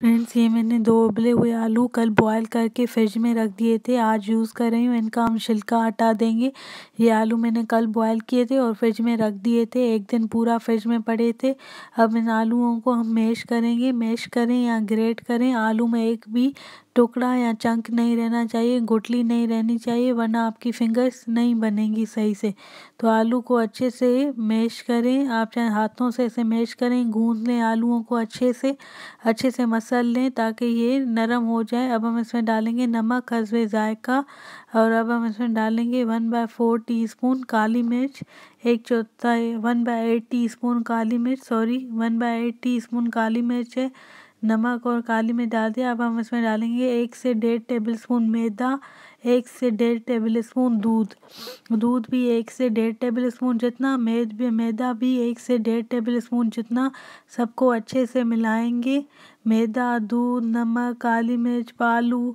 friends ये मैंने दो उबले हुए आलू कल बॉईल करके फ्रिज में रख दिए थे आज यूज़ कर रही हूँ इनका हम छिलका हटा देंगे ये आलू मैंने कल बॉईल किए थे और फ्रिज में रख दिए थे एक दिन पूरा फ्रिज में पड़े थे अब इन आलूओं को हम मैश करेंगे मैश करें या ग्रेट करें आलू में एक भी टुकड़ा या चंक नहीं रहना चाहिए गुटली नहीं रहनी चाहिए वरना आपकी फिंगर्स नहीं बनेंगी सही से तो आलू को अच्छे से मैश करें आप चाहे हाथों से इसे मैश करें गूंद लें आलूओं को अच्छे से अच्छे से मसल लें ताकि ये नरम हो जाए अब हम इसमें डालेंगे नमक हसवे ज़ायका और अब हम इसमें डालेंगे one by four teaspoon काली मिर्च एक चौथाई one by eight teaspoon काली मिर्च sorry one by eight teaspoon काली मिर्च है नमक और काली मिर्च डाल दिया अब हम इसमें डालेंगे एक से डेढ़ टेबल स्पून मैदा एक से डेढ़ टेबल स्पून दूध दूध भी एक से डेढ़ टेबल स्पून जितना मैद भी मैदा भी एक से डेढ़ टेबल स्पून जितना सबको अच्छे से मिलाएंगे मैदा दूध नमक काली मिर्च बालू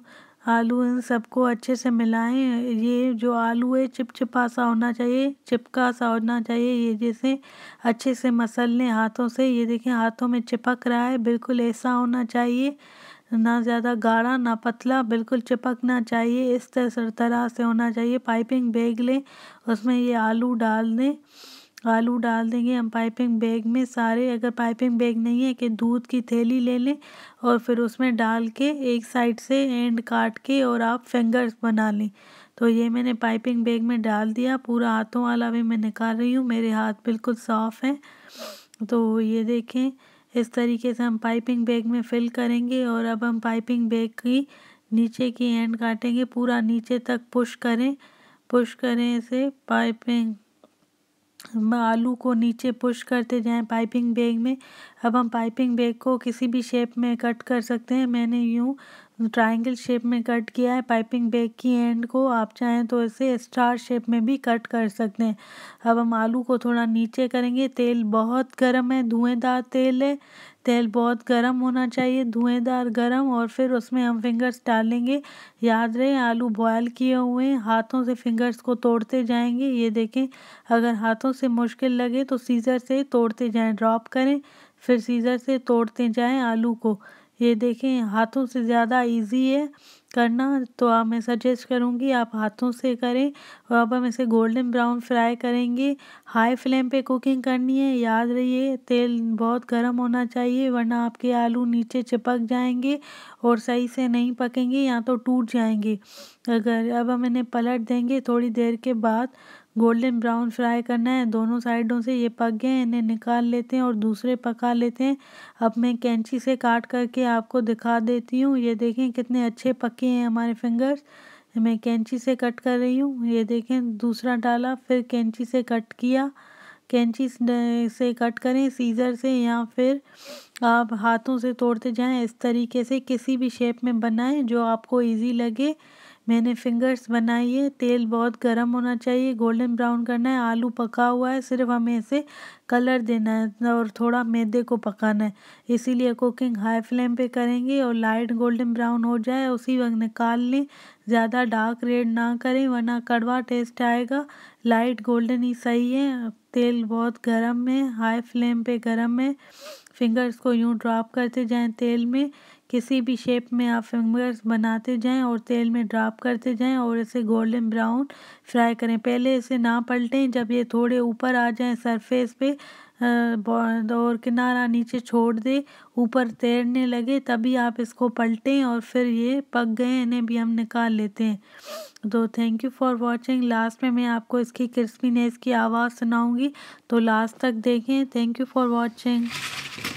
आलू इन सबको अच्छे से मिलाएं ये जो आलू है चिपचिपा सा होना चाहिए चिपका सा होना चाहिए ये जैसे अच्छे से मसल लें हाथों से ये देखें हाथों में चिपक रहा है बिल्कुल ऐसा होना चाहिए ना ज़्यादा गाढ़ा ना पतला बिल्कुल चिपकना चाहिए इस तरह तरह से होना चाहिए पाइपिंग बैग लें उसमें ये आलू डाल दें आलू डाल देंगे हम पाइपिंग बैग में सारे अगर पाइपिंग बैग नहीं है कि दूध की थैली ले लें और फिर उसमें डाल के एक साइड से एंड काट के और आप फिंगर्स बना लें तो ये मैंने पाइपिंग बैग में डाल दिया पूरा हाथों वाला भी मैं निकाल रही हूँ मेरे हाथ बिल्कुल साफ़ हैं तो ये देखें इस तरीके से हम पाइपिंग बैग में फिल करेंगे और अब हम पाइपिंग बैग की नीचे की एंड काटेंगे पूरा नीचे तक पुश करें पुश करें इसे पाइपिंग आलू को नीचे पुश करते जाएं पाइपिंग बैग में अब हम पाइपिंग बैग को किसी भी शेप में कट कर सकते हैं मैंने यूँ ट्रायंगल शेप में कट किया है पाइपिंग बैग की एंड को आप चाहें तो इसे स्टार शेप में भी कट कर सकते हैं अब हम आलू को थोड़ा नीचे करेंगे तेल बहुत गर्म है धुएँदार तेल है तेल बहुत गर्म होना चाहिए धुएँदार गर्म और फिर उसमें हम फिंगर्स डालेंगे याद रहे आलू बॉयल किए हुए हैं हाथों से फिंगर्स को तोड़ते जाएंगे ये देखें अगर हाथों से मुश्किल लगे तो सीज़र से तोड़ते जाएँ ड्रॉप करें फिर सीज़र से तोड़ते जाएँ आलू को ये देखें हाथों से ज़्यादा इजी है करना तो आप मैं सजेस्ट करूँगी आप हाथों से करें और अब हम इसे गोल्डन ब्राउन फ्राई करेंगे हाई फ्लेम पे कुकिंग करनी है याद रहिए तेल बहुत गर्म होना चाहिए वरना आपके आलू नीचे चिपक जाएंगे और सही से नहीं पकेंगे या तो टूट जाएंगे अगर अब हम इन्हें पलट देंगे थोड़ी देर के बाद गोल्डन ब्राउन फ्राई करना है दोनों साइडों से ये पक गए इन्हें निकाल लेते हैं और दूसरे पका लेते हैं अब मैं कैंची से काट करके आपको दिखा देती हूँ ये देखें कितने अच्छे पके हैं हमारे फिंगर्स मैं कैंची से कट कर रही हूँ ये देखें दूसरा डाला फिर कैंची से कट किया कैंची से कट करें सीज़र से या फिर आप हाथों से तोड़ते जाएं इस तरीके से किसी भी शेप में बनाएं जो आपको इजी लगे मैंने फिंगर्स बनाई है तेल बहुत गर्म होना चाहिए गोल्डन ब्राउन करना है आलू पका हुआ है सिर्फ हमें इसे कलर देना है और थोड़ा मैदे को पकाना है इसीलिए कुकिंग हाई फ्लेम पे करेंगे और लाइट गोल्डन ब्राउन हो जाए उसी वक्त निकाल लें ज़्यादा डार्क रेड ना करें वरना कड़वा टेस्ट आएगा लाइट गोल्डन ही सही है तेल बहुत गर्म है हाई फ्लेम पर गर्म है फिंगर्स को यूँ ड्रॉप करते जाएँ तेल में किसी भी शेप में आप फिंगर्स बनाते जाएं और तेल में ड्रॉप करते जाएं और इसे गोल्डन ब्राउन फ्राई करें पहले इसे ना पलटें जब ये थोड़े ऊपर आ जाएं सरफेस पे और किनारा नीचे छोड़ दे ऊपर तैरने लगे तभी आप इसको पलटें और फिर ये पक गए इन्हें भी हम निकाल लेते हैं तो thank you for watching last में मैं आपको इसकी क्रिस्पीनेस की आवाज़ सुनाऊंगी तो लास्ट तक देखें थैंक यू फॉर वाचिंग